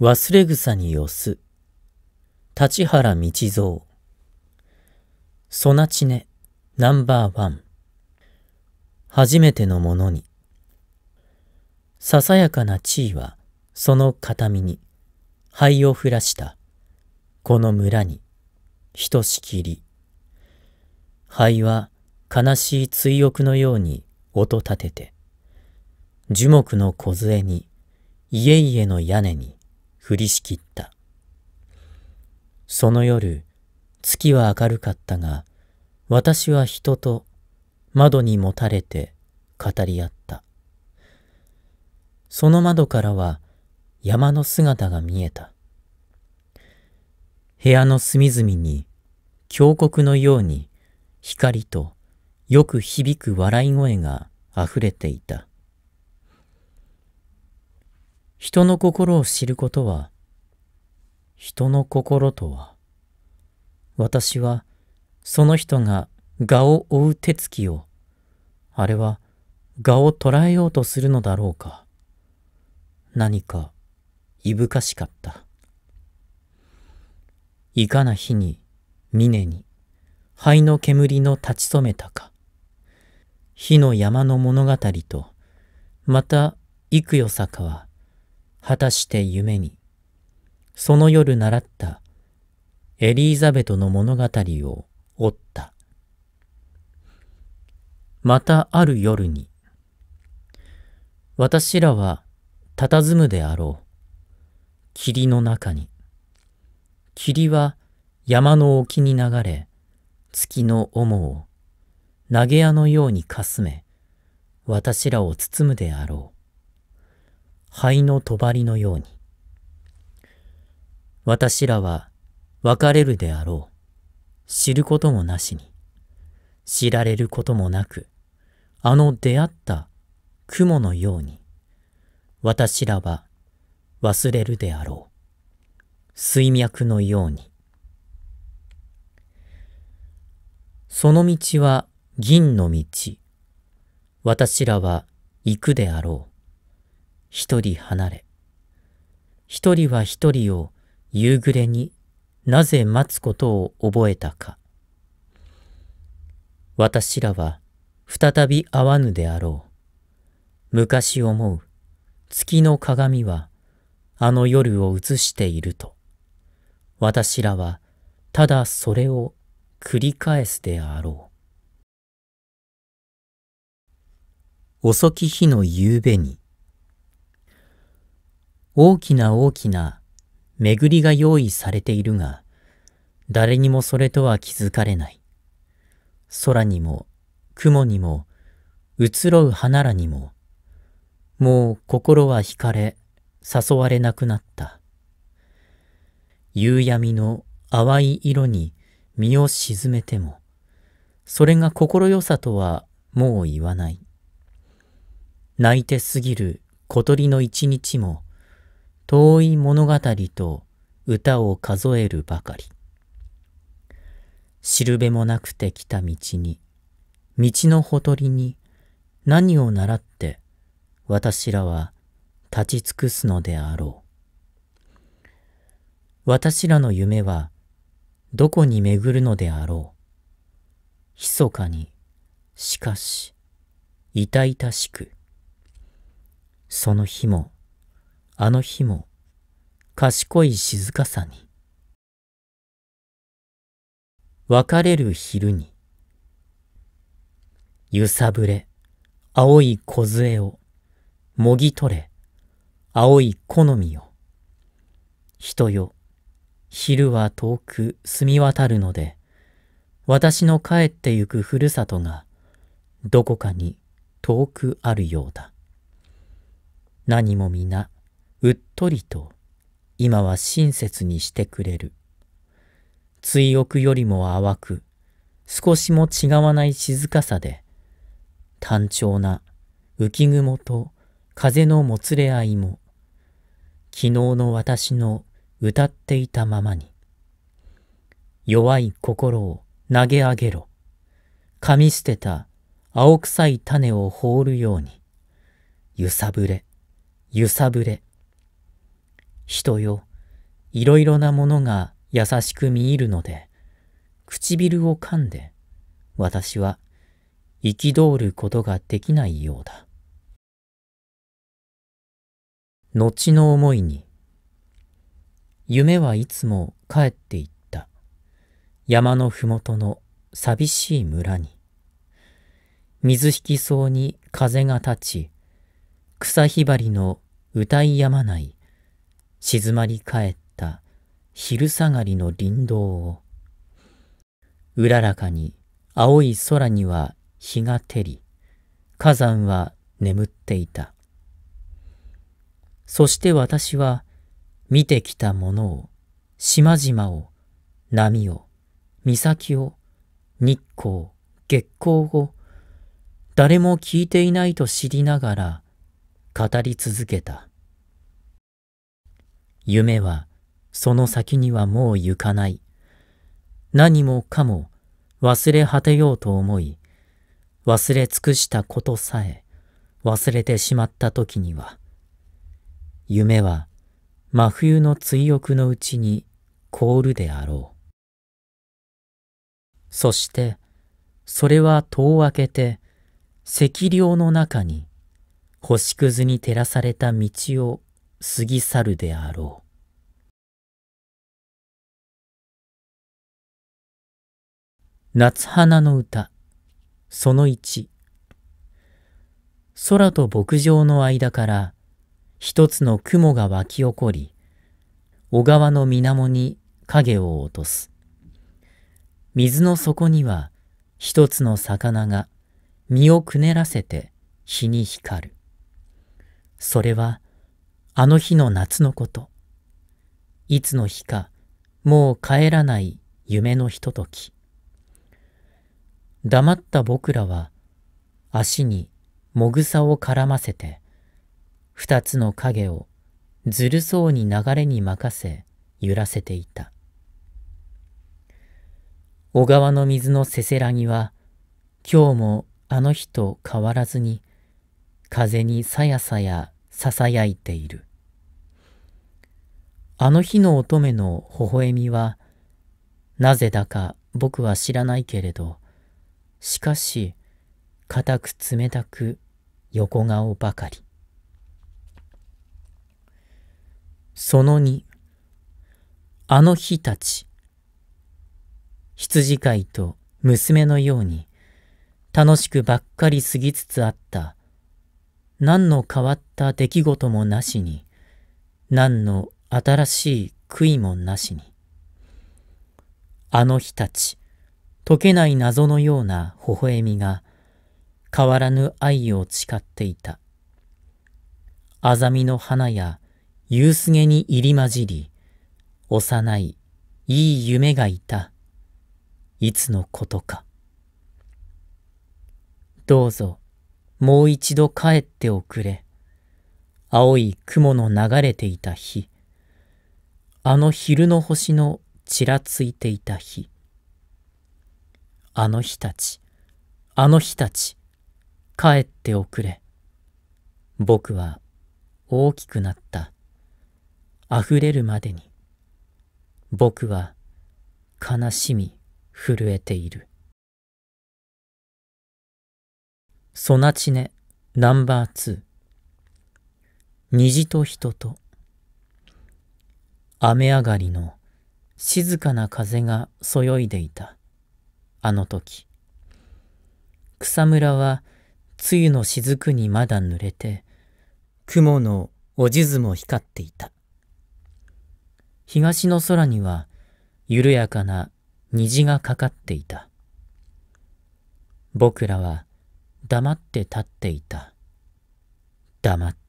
忘れ草に寄す。立原道蔵。ソナチネナンバーワン。初めてのものに。ささやかな地位はその形見に、灰を降らした。この村に、ひとしきり。灰は悲しい追憶のように音立てて、樹木の小杖に、家々の屋根に、降りしきった。その夜、月は明るかったが、私は人と窓にもたれて語り合った。その窓からは山の姿が見えた。部屋の隅々に峡谷のように光とよく響く笑い声が溢れていた。人の心を知ることは、人の心とは、私はその人が蛾を追う手つきを、あれは蛾を捉えようとするのだろうか。何か、いぶかしかった。いかな日に、峰に、灰の煙の立ち染めたか。火の山の物語と、また幾よさかは、果たして夢に、その夜習ったエリーザベトの物語を追った。またある夜に、私らは佇むであろう。霧の中に。霧は山の沖に流れ、月の主を投げ矢のようにかすめ、私らを包むであろう。灰の帳のように。私らは別れるであろう。知ることもなしに、知られることもなく、あの出会った雲のように、私らは忘れるであろう。水脈のように。その道は銀の道。私らは行くであろう。一人離れ、一人は一人を夕暮れになぜ待つことを覚えたか。私らは再び会わぬであろう。昔思う月の鏡はあの夜を映していると。私らはただそれを繰り返すであろう。遅き日の夕べに大きな大きな巡りが用意されているが、誰にもそれとは気づかれない。空にも、雲にも、移ろう花らにも、もう心は惹かれ、誘われなくなった。夕闇の淡い色に身を沈めても、それが心よさとはもう言わない。泣いて過ぎる小鳥の一日も、遠い物語と歌を数えるばかり。しるべもなくて来た道に、道のほとりに何を習って私らは立ち尽くすのであろう。私らの夢はどこに巡るのであろう。密かに、しかし、痛々しく。その日も、あの日も賢い静かさに別れる昼に揺さぶれ青い梢をもぎ取れ青い好みを人よ昼は遠く澄み渡るので私の帰ってゆくふるさとがどこかに遠くあるようだ何も皆うっとりと今は親切にしてくれる。追憶よりも淡く、少しも違わない静かさで、単調な浮雲と風のもつれ合いも、昨日の私の歌っていたままに、弱い心を投げ上げろ、噛み捨てた青臭い種を放るように、揺さぶれ、揺さぶれ、人よ、いろいろなものが優しく見入るので、唇を噛んで、私はき通ることができないようだ。後の思いに、夢はいつも帰っていった。山のふもとの寂しい村に。水引きそうに風が立ち、草ひばりの歌いやまない静まり返った昼下がりの林道を、うららかに青い空には日が照り、火山は眠っていた。そして私は見てきたものを、島々を、波を、岬を、日光、月光を、誰も聞いていないと知りながら語り続けた。夢はその先にはもう行かない。何もかも忘れ果てようと思い、忘れ尽くしたことさえ忘れてしまった時には、夢は真冬の追憶のうちに凍るであろう。そして、それは戸を開けて、赤稜の中に、星屑に照らされた道を過ぎ去るであろう。夏花の歌その1空と牧場の間から一つの雲が湧き起こり小川の水面に影を落とす水の底には一つの魚が身をくねらせて日に光るそれはあの日の夏のこと。いつの日か、もう帰らない夢のひととき。黙った僕らは、足にもぐさを絡ませて、二つの影をずるそうに流れに任せ揺らせていた。小川の水のせせらぎは、今日もあの日と変わらずに、風にさやさや囁いている。あの日の乙女の微笑みは、なぜだか僕は知らないけれど、しかし、固く冷たく横顔ばかり。その2、あの日たち。羊飼いと娘のように、楽しくばっかり過ぎつつあった何の変わった出来事もなしに、何の新しい悔いもなしに。あの日たち、解けない謎のような微笑みが、変わらぬ愛を誓っていた。あざみの花や夕すげに入り混じり、幼い、いい夢がいた。いつのことか。どうぞ、もう一度帰っておくれ。青い雲の流れていた日。あの昼の星のちらついていた日。あの日たち、あの日たち、帰っておくれ。僕は大きくなった。溢れるまでに。僕は悲しみ震えている。ソナチネナンバー2虹と人と雨上がりの静かな風がそよいでいたあの時草むらは梅雨の雫にまだ濡れて雲のお地図も光っていた東の空には緩やかな虹がかかっていた僕らは黙って立っていた。黙って